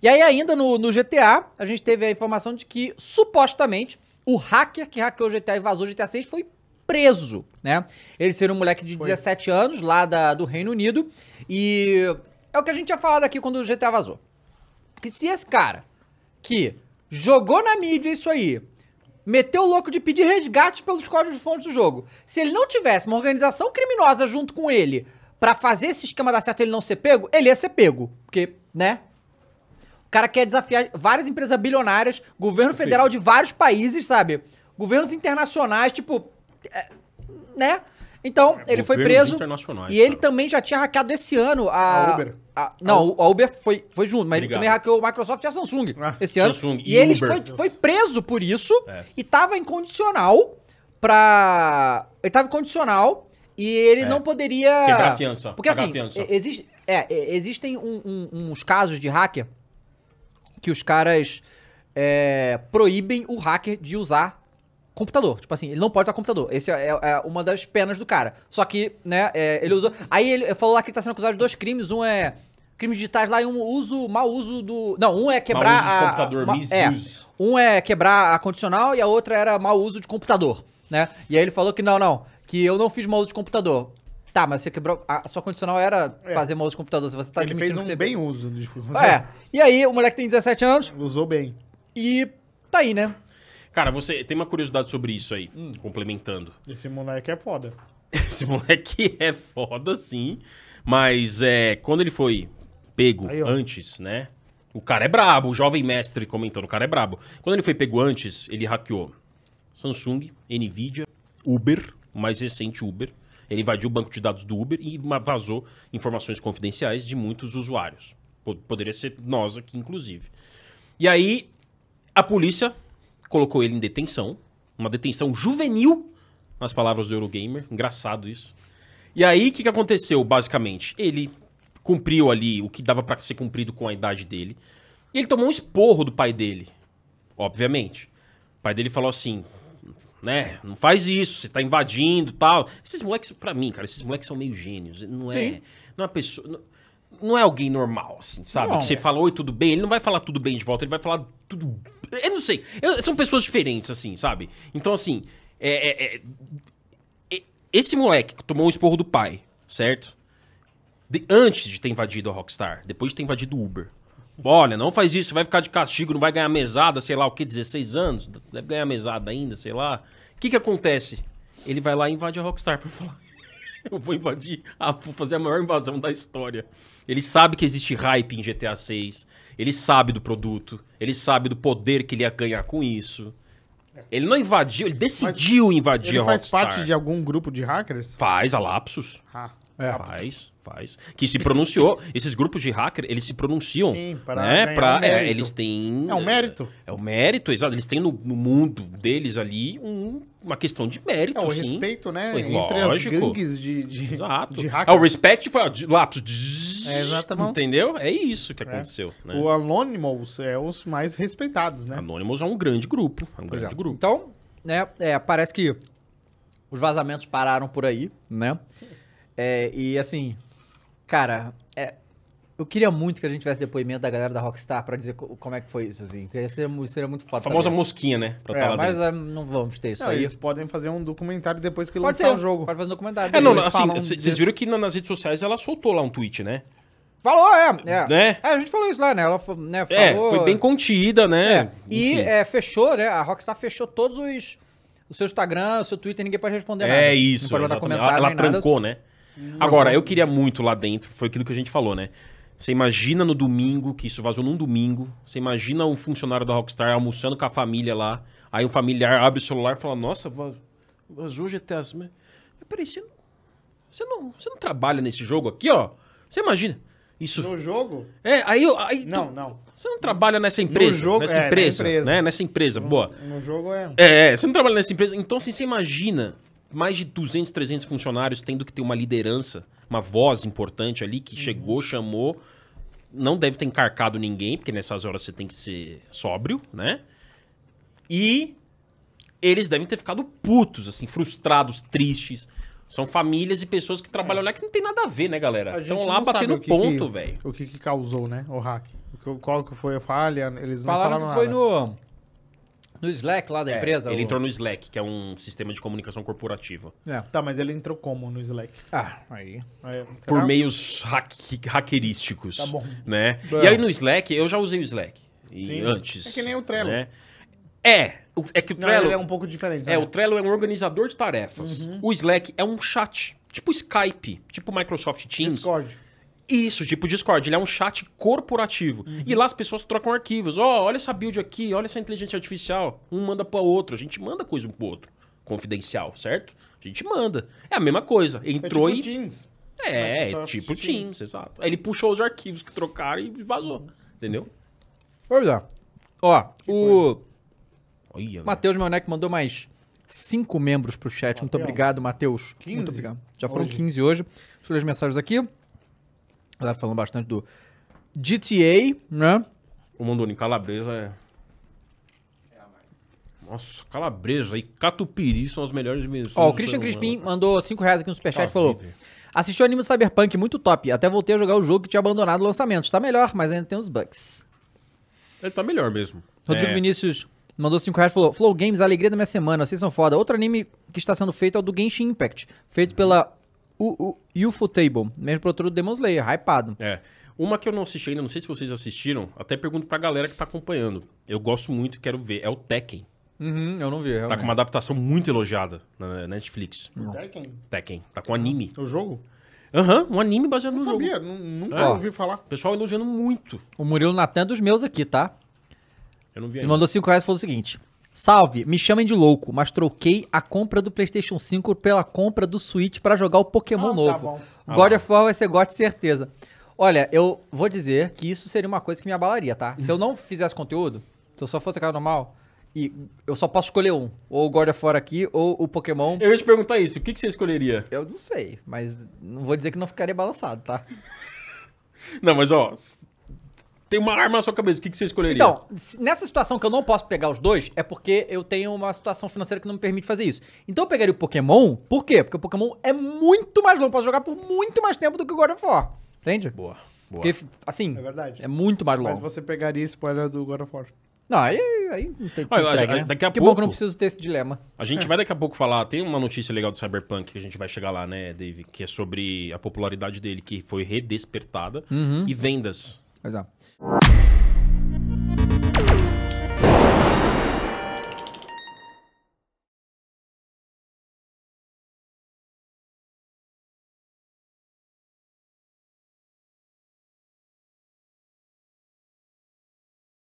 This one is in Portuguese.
E aí, ainda no, no GTA, a gente teve a informação de que supostamente o hacker que hackeou o GTA e vazou o GTA 6 foi preso, né? Ele seria um moleque de foi. 17 anos lá da, do Reino Unido. E é o que a gente tinha falado aqui quando o GTA vazou. Que se esse cara que jogou na mídia isso aí, meteu o louco de pedir resgate pelos códigos-fontes do jogo, se ele não tivesse uma organização criminosa junto com ele para fazer esse esquema dar certo ele não ser pego, ele ia ser pego. Porque, né? O cara quer desafiar várias empresas bilionárias, governo federal de vários países, sabe? Governos internacionais, tipo. É, né? Então, é, ele foi preso. E ele cara. também já tinha hackeado esse ano a. a Uber. A, não, a Uber foi, foi junto, mas Obrigado. ele também hackeou o Microsoft e a Samsung ah, esse ano. Samsung e, e ele foi, foi, preso por isso é. e tava incondicional pra. Ele tava incondicional e ele é. não poderia. Quebrar fiança. Porque assim, fiança. Existe, é, existem um, um, uns casos de hacker que os caras é, proíbem o hacker de usar computador. Tipo assim, ele não pode usar computador. Esse é, é uma das penas do cara. Só que, né, é, ele usou. Aí ele falou lá que ele tá sendo acusado de dois crimes. Um é crimes digitais lá e um uso, mau uso do. Não, um é quebrar. Mau uso a, computador, ma, é, Um é quebrar a condicional e a outra era mau uso de computador, né? E aí ele falou que não, não, que eu não fiz mau uso de computador. Tá, mas você quebrou. A sua condicional era é. fazer mal os computadores computador. Você tá Ele admitindo fez um que você. bem uso do computador. É. E aí, o moleque tem 17 anos. Usou bem. E tá aí, né? Cara, você tem uma curiosidade sobre isso aí, hum. complementando. Esse moleque é foda. Esse moleque é foda, sim. Mas é, quando ele foi pego aí, antes, né? O cara é brabo, o jovem mestre comentando, o cara é brabo. Quando ele foi pego antes, ele hackeou Samsung, Nvidia, Uber, o mais recente Uber. Ele invadiu o banco de dados do Uber e vazou informações confidenciais de muitos usuários. Poderia ser nós aqui, inclusive. E aí, a polícia colocou ele em detenção, uma detenção juvenil, nas palavras do Eurogamer. Engraçado isso. E aí, o que, que aconteceu, basicamente? Ele cumpriu ali o que dava para ser cumprido com a idade dele. E ele tomou um esporro do pai dele, obviamente. O pai dele falou assim: né? Não faz isso, você tá invadindo tal. Esses moleques, para mim, cara, esses moleques são meio gênios. Não é, não é uma pessoa. Não, não é alguém normal, assim, sabe? Não, que você é. fala, oi, tudo bem? Ele não vai falar tudo bem de volta, ele vai falar tudo. Eu não sei. Eu, são pessoas diferentes, assim, sabe? Então, assim, é, é, é, esse moleque que tomou o esporro do pai, certo? De, antes de ter invadido a Rockstar, depois de ter invadido o Uber. Olha, não faz isso, vai ficar de castigo, não vai ganhar mesada, sei lá o que, 16 anos? Deve ganhar mesada ainda, sei lá. O que que acontece? Ele vai lá e invade a Rockstar pra falar. Eu vou invadir, a, vou fazer a maior invasão da história. Ele sabe que existe hype em GTA 6. Ele sabe do produto. Ele sabe do poder que ele ia ganhar com isso. Ele não invadiu, ele decidiu Mas invadir ele a Rockstar. Ele faz parte de algum grupo de hackers? Faz, a Lapsus. Ah. É, faz, faz. Que se pronunciou. Esses grupos de hacker, eles se pronunciam. Sim, para. Né, pra, é, eles têm. É o um mérito. É, é o mérito, exato. Eles têm no, no mundo deles ali um, uma questão de mérito. É o sim. respeito, né? Pois, Entre lógico. as gangues de, de, exato. de hacker. É o respect para lápis. É exatamente. Entendeu? É isso que aconteceu. É. Né? O Anonymous é os mais respeitados, né? Anonymous é um grande grupo. É um grande é. grupo. Então, né, é, parece que os vazamentos pararam por aí, né? É, e assim, cara, é, eu queria muito que a gente tivesse depoimento da galera da Rockstar pra dizer co- como é que foi isso, assim. Porque seria, seria muito foda. A famosa saber. mosquinha, né? Pra É, tá mas é, não vamos ter isso Não, aí. eles podem fazer um documentário depois que lançar o jogo. Pode fazer um documentário. É, não, assim, vocês viram que na- nas redes sociais ela soltou lá um tweet, né? Falou, é. é. Né? É, a gente falou isso lá, né? Ela né, é, falou. É, foi bem contida, né? É, E é, fechou, né? A Rockstar fechou todos os. O seu Instagram, o seu Twitter, ninguém pode responder é nada. É isso, Não pode botar exatamente. comentário Ela, ela nem nada. trancou, né? Uhum. Agora, eu queria muito lá dentro, foi aquilo que a gente falou, né? Você imagina no domingo, que isso vazou num domingo, você imagina um funcionário da Rockstar almoçando com a família lá, aí um familiar abre o celular e fala, nossa, vazou o GTA. as mas peraí, você não, você, não, você não trabalha nesse jogo aqui, ó? Você imagina? Isso. No jogo? É, aí. aí não, tu, não. Você não trabalha nessa empresa. No jogo, nessa é, empresa, empresa. Né? Nessa empresa, no, boa. No jogo é. É, é você não trabalha nessa empresa. Então, assim, você imagina mais de 200, 300 funcionários tendo que ter uma liderança, uma voz importante ali que uhum. chegou, chamou. Não deve ter encarcado ninguém, porque nessas horas você tem que ser sóbrio, né? E eles devem ter ficado putos, assim, frustrados, tristes. São famílias e pessoas que trabalham é. lá que não tem nada a ver, né, galera? Estão lá batendo que ponto, velho. O que, que causou, né, o hack? Qual que foi a falha? Eles não falaram, falaram que foi no no Slack lá da é, empresa? Ele ou... entrou no Slack, que é um sistema de comunicação corporativa. É. Tá, mas ele entrou como no Slack? Ah, aí. aí tá Por meios hack, hackerísticos. Tá bom. Né? Bom. E aí no Slack, eu já usei o Slack. E Sim. antes. É que nem o Trello. Né? É. É que o Trello. Não, é um pouco diferente. É, né? o Trello é um organizador de tarefas. Uhum. O Slack é um chat. Tipo Skype, tipo Microsoft Teams. Discord. Isso, tipo Discord. Ele é um chat corporativo. Uhum. E lá as pessoas trocam arquivos. Ó, oh, olha essa build aqui, olha essa inteligência artificial. Um manda para o outro. A gente manda coisa um pro outro. Confidencial, certo? A gente manda. É a mesma coisa. É Entrou é tipo e. Teams. É, é, é tipo Teams. Teams, exato. Aí ele puxou os arquivos que trocaram e vazou. Entendeu? Vamos lá. Ó, que o. Matheus Manek mandou mais cinco membros pro chat. Mateus. Muito obrigado, Matheus. Muito obrigado. Já foram hoje. 15 hoje. Deixa eu ler as mensagens aqui galera falando bastante do GTA, né? O Mandolin Calabresa é. Nossa, calabresa e catupiry são as melhores invenções. Ó, o Christian Crispim mandou 5 reais aqui no superchat tá e falou: Assistiu o anime Cyberpunk, muito top. Até voltei a jogar o jogo que tinha abandonado o lançamento. Tá melhor, mas ainda tem uns bugs. Ele tá melhor mesmo. Rodrigo é. Vinícius mandou 5 reais e falou: Flow Games, alegria da minha semana, vocês são foda. Outro anime que está sendo feito é o do Genshin Impact, feito pela o, o Table, mesmo produtor do Demon Slayer, hypado. É. Uma que eu não assisti ainda, não sei se vocês assistiram, até pergunto pra galera que tá acompanhando. Eu gosto muito e quero ver. É o Tekken. Uhum, eu não vi. Realmente. Tá com uma adaptação muito elogiada na Netflix. Não. Tekken? Tekken. Tá com anime. É o jogo? Aham, uhum, um anime baseado não no sabia, jogo. Não sabia, nunca é. ouvi falar. pessoal elogiando muito. O Murilo Natan é dos meus aqui, tá? Eu não vi ainda. Ele mandou 5 reais e falou o seguinte: Salve, me chamem de louco, mas troquei a compra do PlayStation 5 pela compra do Switch para jogar o Pokémon ah, tá novo. Tá God ah, of War vai ser God, certeza. Olha, eu vou dizer que isso seria uma coisa que me abalaria, tá? Se eu não fizesse conteúdo, se eu só fosse cara normal, e eu só posso escolher um. Ou o God of War aqui, ou o Pokémon. Eu ia te perguntar isso, o que, que você escolheria? Eu não sei, mas não vou dizer que não ficaria balançado, tá? não, mas ó, tem uma arma na sua cabeça, o que, que você escolheria? Então, nessa situação que eu não posso pegar os dois, é porque eu tenho uma situação financeira que não me permite fazer isso. Então eu pegaria o Pokémon, por quê? Porque o Pokémon é muito mais longo, eu posso jogar por muito mais tempo do que o God of War. Entende? Boa. Boa. Porque, assim, é, verdade. é muito mais longo. Mas você pegaria spoiler do God of War. Não, aí, aí não tem Olha, entregue, a, né? daqui a pouco, bom que eu não preciso ter esse dilema. A gente vai daqui a pouco falar, tem uma notícia legal do Cyberpunk que a gente vai chegar lá, né, Dave? Que é sobre a popularidade dele, que foi redespertada, uhum. e vendas 가자.